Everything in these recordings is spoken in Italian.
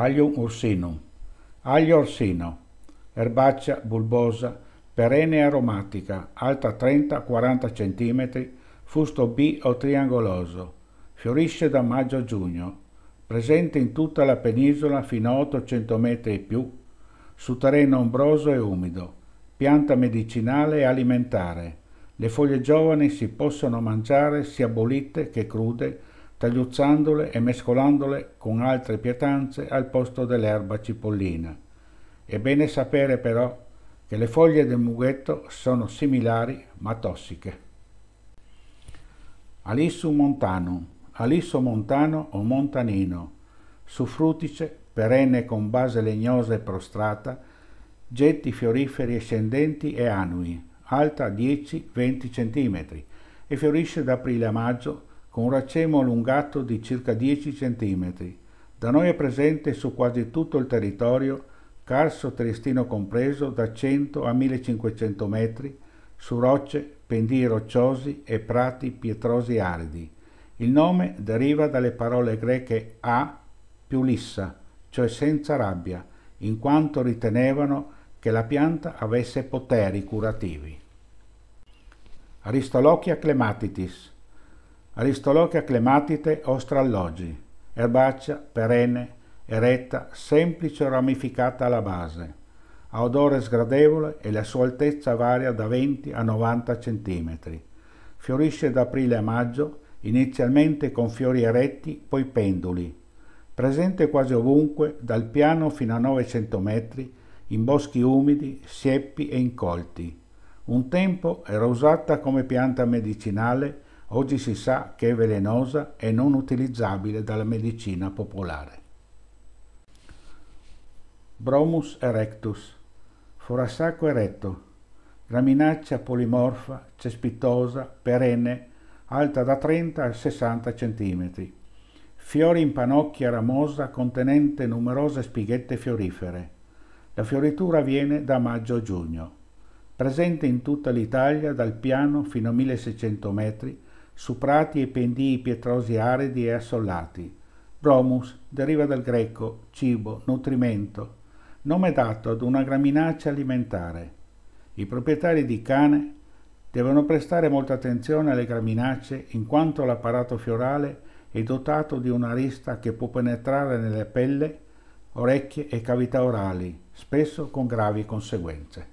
Aglium ursinum, aglio orsino, Erbaccia bulbosa, perenne aromatica, alta 30-40 cm, fusto B o triangoloso. Fiorisce da maggio a giugno. Presente in tutta la penisola fino a 800 metri e più, su terreno ombroso e umido. Pianta medicinale e alimentare. Le foglie giovani si possono mangiare sia bollite che crude tagliuzzandole e mescolandole con altre pietanze al posto dell'erba cipollina. È bene sapere però che le foglie del mughetto sono similari ma tossiche. Alissum montanum, alisso montano o montanino, su frutice perenne con base legnosa e prostrata, getti fioriferi ascendenti e annui, alta 10-20 cm e fiorisce da aprile a maggio con un racemo allungato di circa 10 cm. Da noi è presente su quasi tutto il territorio, Carso Triestino compreso, da 100 a 1500 metri, su rocce, pendii rocciosi e prati pietrosi aridi. Il nome deriva dalle parole greche a più lissa, cioè senza rabbia, in quanto ritenevano che la pianta avesse poteri curativi. Aristolochia clematitis Aristolochia clematite ostrallogi, erbacea, perenne, eretta, semplice o ramificata alla base. Ha odore sgradevole e la sua altezza varia da 20 a 90 cm. Fiorisce da aprile a maggio, inizialmente con fiori eretti, poi penduli. Presente quasi ovunque, dal piano fino a 900 metri, in boschi umidi, sieppi e incolti. Un tempo era usata come pianta medicinale oggi si sa che è velenosa e non utilizzabile dalla medicina popolare. Bromus erectus, forassaco eretto, graminaccia polimorfa, cespitosa, perenne, alta da 30 a 60 cm. Fiori in panocchia ramosa contenente numerose spighette fiorifere. La fioritura avviene da maggio a giugno. Presente in tutta l'Italia dal piano fino a 1600 metri su prati e pendii pietrosi aridi e assollati. Bromus deriva dal greco cibo, nutrimento, nome dato ad una graminaccia alimentare. I proprietari di cane devono prestare molta attenzione alle graminacce in quanto l'apparato fiorale è dotato di una rista che può penetrare nelle pelle, orecchie e cavità orali, spesso con gravi conseguenze.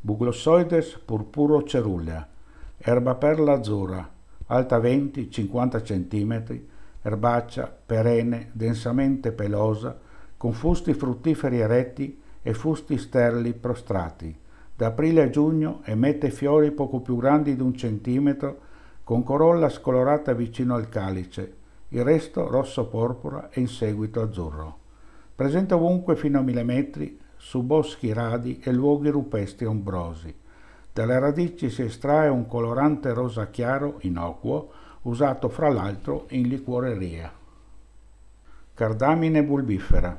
Buglossoides purpuro cerulea erba perla azzurra, alta 20-50 cm, erbaccia, perenne, densamente pelosa, con fusti fruttiferi eretti e fusti sterli prostrati. Da aprile a giugno emette fiori poco più grandi di un centimetro, con corolla scolorata vicino al calice, il resto rosso-porpora e in seguito azzurro. Presenta ovunque fino a mille metri, su boschi radi e luoghi rupestri ombrosi. Dalle radici si estrae un colorante rosa chiaro innocuo, usato fra l'altro in liquoreria. Cardamine bulbifera.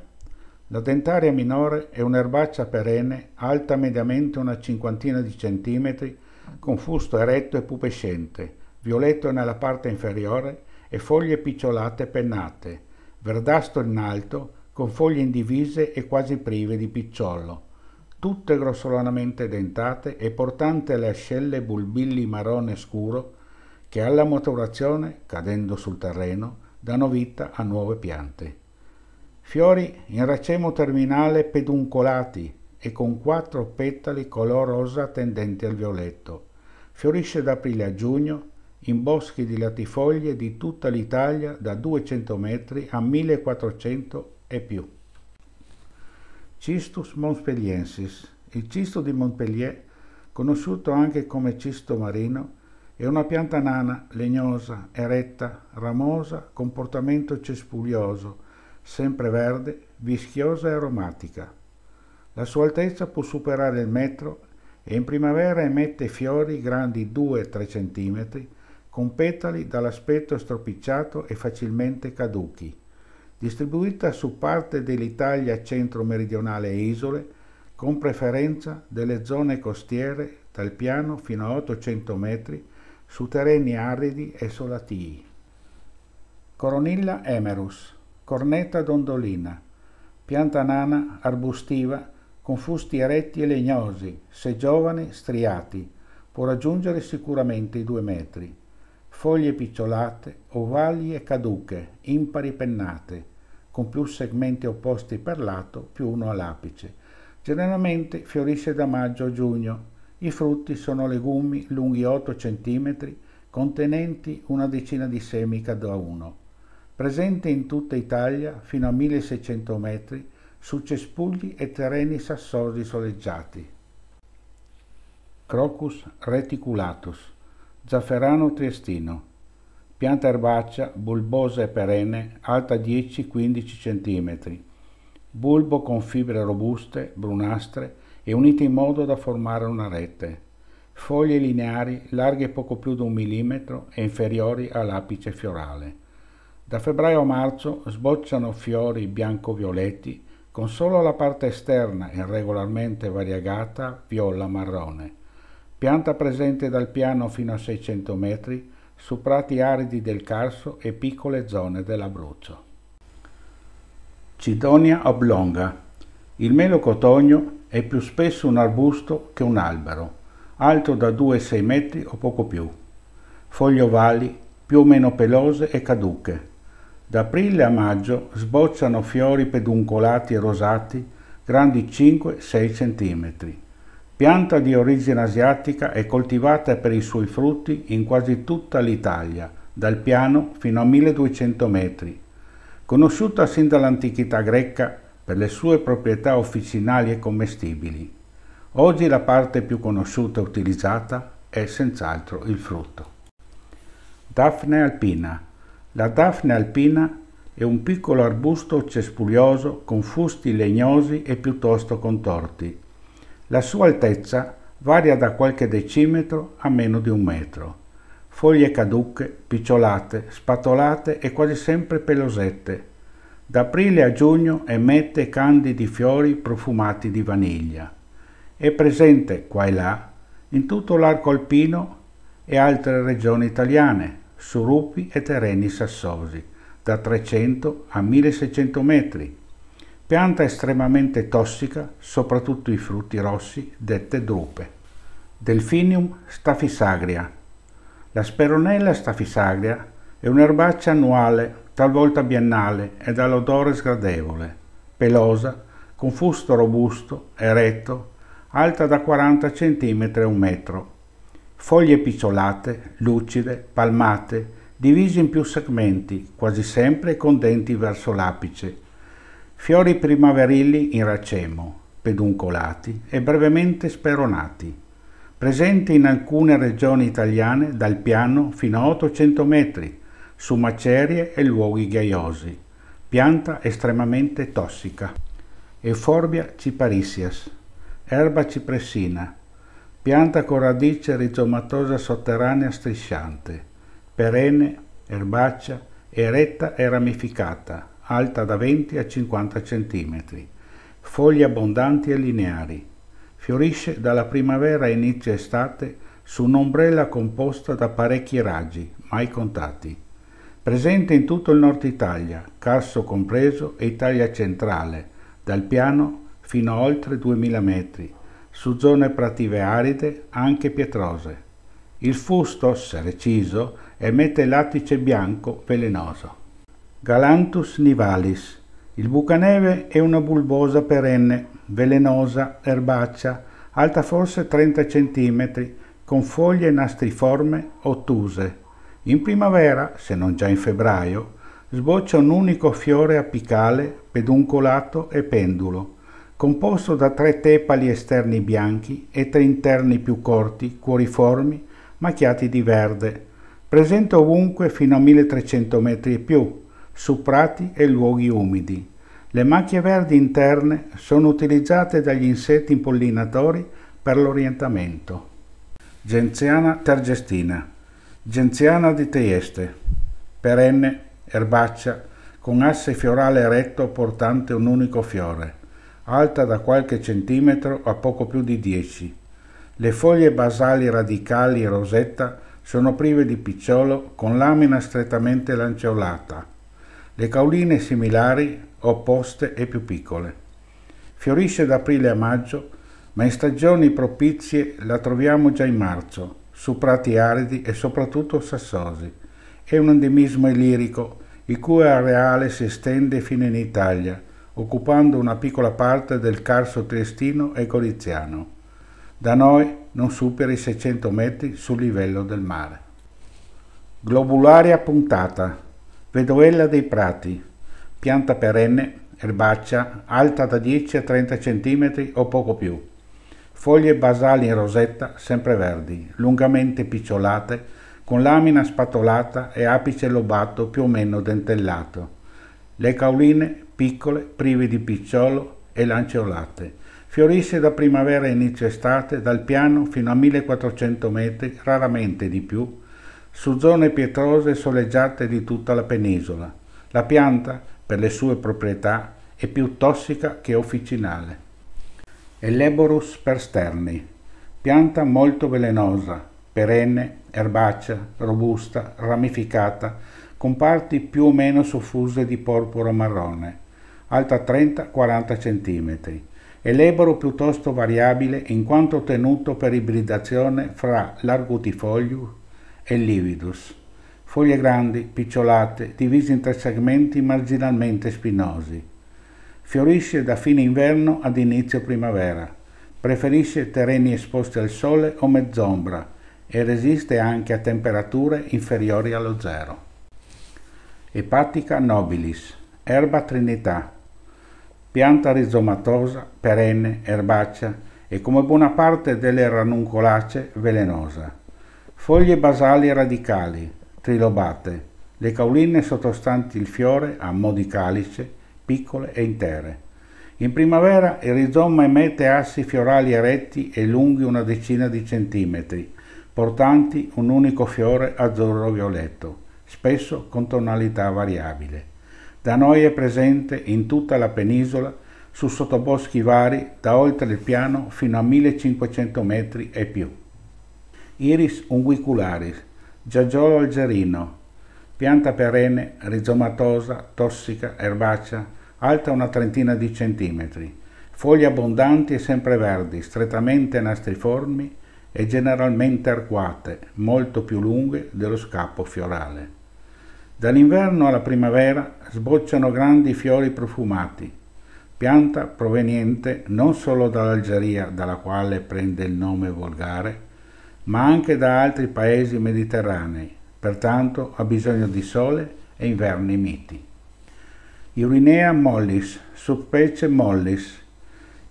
La dentaria minore è un'erbaccia perenne alta mediamente una cinquantina di centimetri, con fusto eretto e pubescente, violetto nella parte inferiore e foglie picciolate pennate, verdastro in alto, con foglie indivise e quasi prive di picciolo tutte grossolanamente dentate e portante le ascelle bulbilli marrone scuro che alla maturazione, cadendo sul terreno, danno vita a nuove piante. Fiori in racemo terminale peduncolati e con quattro petali color rosa tendenti al violetto. Fiorisce da aprile a giugno in boschi di latifoglie di tutta l'Italia da 200 metri a 1400 e più. Cistus montpelliensis. Il cisto di Montpellier, conosciuto anche come cisto marino, è una pianta nana, legnosa, eretta, ramosa, comportamento cespuglioso, sempreverde, vischiosa e aromatica. La sua altezza può superare il metro e in primavera emette fiori grandi 2-3 cm con petali dall'aspetto stropicciato e facilmente caduchi distribuita su parte dell'Italia centro-meridionale e isole, con preferenza delle zone costiere dal piano fino a 800 metri su terreni aridi e solatii. Coronilla emerus, cornetta dondolina, pianta nana arbustiva con fusti eretti e legnosi, se giovani striati, può raggiungere sicuramente i due metri foglie picciolate, ovali e caduche, impari pennate, con più segmenti opposti per lato, più uno all'apice. Generalmente fiorisce da maggio a giugno. I frutti sono legumi lunghi 8 cm, contenenti una decina di semi cada uno. Presente in tutta Italia fino a 1600 metri, su cespugli e terreni sassosi soleggiati. Crocus reticulatus Zafferano triestino. Pianta erbacea, bulbosa e perenne, alta 10-15 cm. Bulbo con fibre robuste, brunastre e unite in modo da formare una rete. Foglie lineari, larghe poco più di un millimetro e inferiori all'apice fiorale. Da febbraio a marzo sbocciano fiori bianco-violetti con solo la parte esterna irregolarmente variegata viola-marrone Pianta presente dal piano fino a 600 metri su prati aridi del Carso e piccole zone dell'Abruzzo. Cidonia oblonga. Il melo cotogno è più spesso un arbusto che un albero, alto da 2-6 metri o poco più. Foglie ovali, più o meno pelose e caduche. Da aprile a maggio sbocciano fiori peduncolati e rosati grandi 5-6 centimetri. Pianta di origine asiatica è coltivata per i suoi frutti in quasi tutta l'Italia, dal piano fino a 1200 metri. Conosciuta sin dall'antichità greca per le sue proprietà officinali e commestibili, oggi la parte più conosciuta e utilizzata è senz'altro il frutto. Daphne alpina. La Daphne alpina è un piccolo arbusto cespuglioso con fusti legnosi e piuttosto contorti, la sua altezza varia da qualche decimetro a meno di un metro. Foglie caduche, picciolate, spatolate e quasi sempre pelosette. Da aprile a giugno emette candidi fiori profumati di vaniglia. È presente qua e là in tutto l'arco alpino e altre regioni italiane, su rupi e terreni sassosi, da 300 a 1600 metri Pianta estremamente tossica, soprattutto i frutti rossi, dette drupe. Delphinium stafisagria. La speronella stafisagria è un'erbaccia annuale, talvolta biennale e dall'odore sgradevole, pelosa, con fusto robusto, eretto, alta da 40 cm a un metro. Foglie picciolate, lucide, palmate, divise in più segmenti, quasi sempre con denti verso l'apice Fiori primaverili in racemo, peduncolati e brevemente speronati, presenti in alcune regioni italiane dal piano fino a 800 metri, su macerie e luoghi ghiaiosi. Pianta estremamente tossica. Euforbia ciparissias, erba cipressina, pianta con radice rizomatosa sotterranea strisciante, perenne, erbacea, eretta e ramificata, alta da 20 a 50 cm, foglie abbondanti e lineari. Fiorisce dalla primavera a inizio estate su un'ombrella composta da parecchi raggi, mai contati. Presente in tutto il nord Italia, Carso compreso e Italia centrale, dal piano fino a oltre 2000 metri, su zone prative aride, anche pietrose. Il fusto, se reciso, emette lattice bianco velenoso. Galanthus nivalis. Il bucaneve è una bulbosa perenne, velenosa, erbaccia, alta forse 30 cm, con foglie nastriforme, ottuse. In primavera, se non già in febbraio, sboccia un unico fiore apicale, peduncolato e pendulo, composto da tre tepali esterni bianchi e tre interni più corti, cuoriformi, macchiati di verde. Presente ovunque fino a 1300 metri e più, su prati e luoghi umidi. Le macchie verdi interne sono utilizzate dagli insetti impollinatori per l'orientamento. Genziana tergestina Genziana di Trieste Perenne, erbaccia, con asse fiorale eretto portante un unico fiore, alta da qualche centimetro a poco più di 10. Le foglie basali radicali e rosetta sono prive di picciolo con lamina strettamente lanceolata le cauline similari, opposte e più piccole. Fiorisce da aprile a maggio, ma in stagioni propizie la troviamo già in marzo, su prati aridi e soprattutto sassosi. È un endemismo illirico, il cui areale si estende fino in Italia, occupando una piccola parte del Carso triestino e goriziano. Da noi non supera i 600 metri sul livello del mare. Globularia puntata, Vedoella dei prati, pianta perenne, erbaccia, alta da 10 a 30 cm o poco più. Foglie basali in rosetta, sempreverdi, lungamente picciolate, con lamina spatolata e apice lobato più o meno dentellato. Le cauline piccole, prive di picciolo e lanceolate. Fiorisce da primavera a inizio estate, dal piano fino a 1400 metri, raramente di più, su zone pietrose soleggiate di tutta la penisola. La pianta, per le sue proprietà, è più tossica che officinale. Elleborus persterni, pianta molto velenosa, perenne, erbacea, robusta, ramificata, con parti più o meno soffuse di porpora marrone, alta 30-40 cm. Eleboro piuttosto variabile in quanto ottenuto per ibridazione fra l'argutifoglio e lividus. Foglie grandi, picciolate, divise in tre segmenti marginalmente spinosi. Fiorisce da fine inverno ad inizio primavera. Preferisce terreni esposti al sole o mezz'ombra e resiste anche a temperature inferiori allo zero. Epatica nobilis, erba trinità, pianta rizomatosa, perenne, erbacea e come buona parte delle ranuncolacee velenosa Foglie basali radicali, trilobate, le cauline sottostanti il fiore a mo' di calice, piccole e intere. In primavera il rizoma emette assi fiorali eretti e lunghi una decina di centimetri, portanti un unico fiore azzurro-violetto, spesso con tonalità variabile. Da noi è presente in tutta la penisola su sottoboschi vari da oltre il piano fino a 1500 metri e più. Iris unguicularis, giaggiolo algerino. Pianta perenne, rizomatosa, tossica, erbacea, alta una trentina di centimetri. Foglie abbondanti e sempreverdi, strettamente nastriformi e generalmente arcuate, molto più lunghe dello scappo fiorale. Dall'inverno alla primavera sbocciano grandi fiori profumati, pianta proveniente non solo dall'Algeria, dalla quale prende il nome volgare, ma anche da altri paesi mediterranei, pertanto ha bisogno di sole e inverni miti. Urinea mollis, subpece mollis.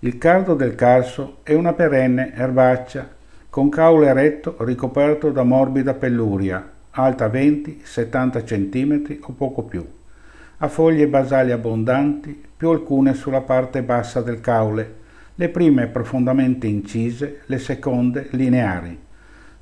Il cardo del carso è una perenne erbaccia con caule eretto ricoperto da morbida pelluria, alta 20-70 cm o poco più. Ha foglie basali abbondanti, più alcune sulla parte bassa del caule, le prime profondamente incise, le seconde lineari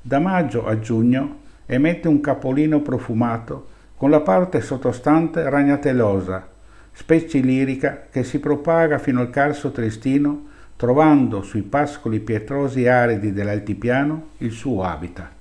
da maggio a giugno emette un capolino profumato con la parte sottostante ragnatelosa, specie lirica che si propaga fino al Carso Trestino, trovando sui pascoli pietrosi aridi dell'altipiano il suo habitat.